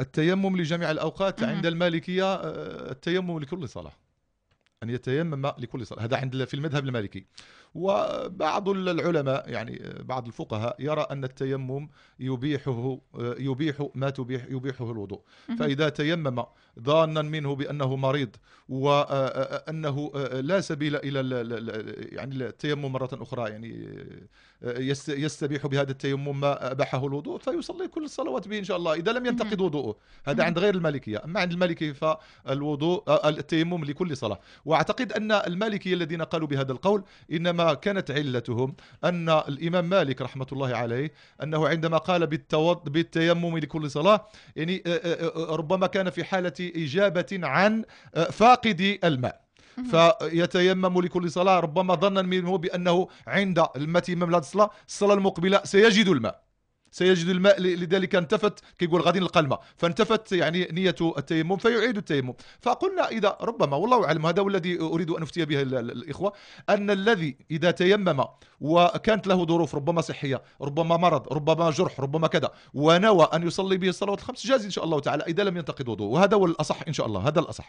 التيمم لجميع الأوقات عند المالكية آه، التيمم لكل صلاة أن يتيمم لكل صلاة هذا عند في المذهب المالكي وبعض العلماء يعني آه، بعض الفقهاء يرى أن التيمم يبيحه آه، يبيح ما تبيح يبيحه الوضوء فإذا تيمم ظانا منه بانه مريض وانه آه، آه، آه، لا سبيل الى يعني التيمم مره اخرى يعني يستبيح بهذا التيمم ما اباحه الوضوء فيصلي كل الصلوات به ان شاء الله اذا لم ينتقد نعم. وضوءه هذا نعم. عند غير المالكيه اما عند المالكيه فالوضوء التيمم لكل صلاه واعتقد ان المالكيه الذين قالوا بهذا القول انما كانت علتهم ان الامام مالك رحمه الله عليه انه عندما قال بالتيمم لكل صلاه يعني ربما كان في حاله إجابة عن آه، فاقد الماء فيتيمم لكل صلاة ربما ظنا منه بأنه عند المتيمم لا الصلاة الصلاة المقبلة سيجد الماء سيجد الماء لذلك انتفت كيقول غادي نلقى الماء فانتفت يعني نية التيمم فيعيد التيمم فقلنا إذا ربما والله أعلم هذا هو الذي أريد أن أفتي به الإخوة أن الذي إذا تيمم وكانت له ظروف ربما صحية ربما مرض ربما جرح ربما كذا ونوى أن يصلي به الصلوات الخمس جاز إن شاء الله تعالى إذا لم ينتقد وضوء وهذا هو الأصح إن شاء الله هذا الأصح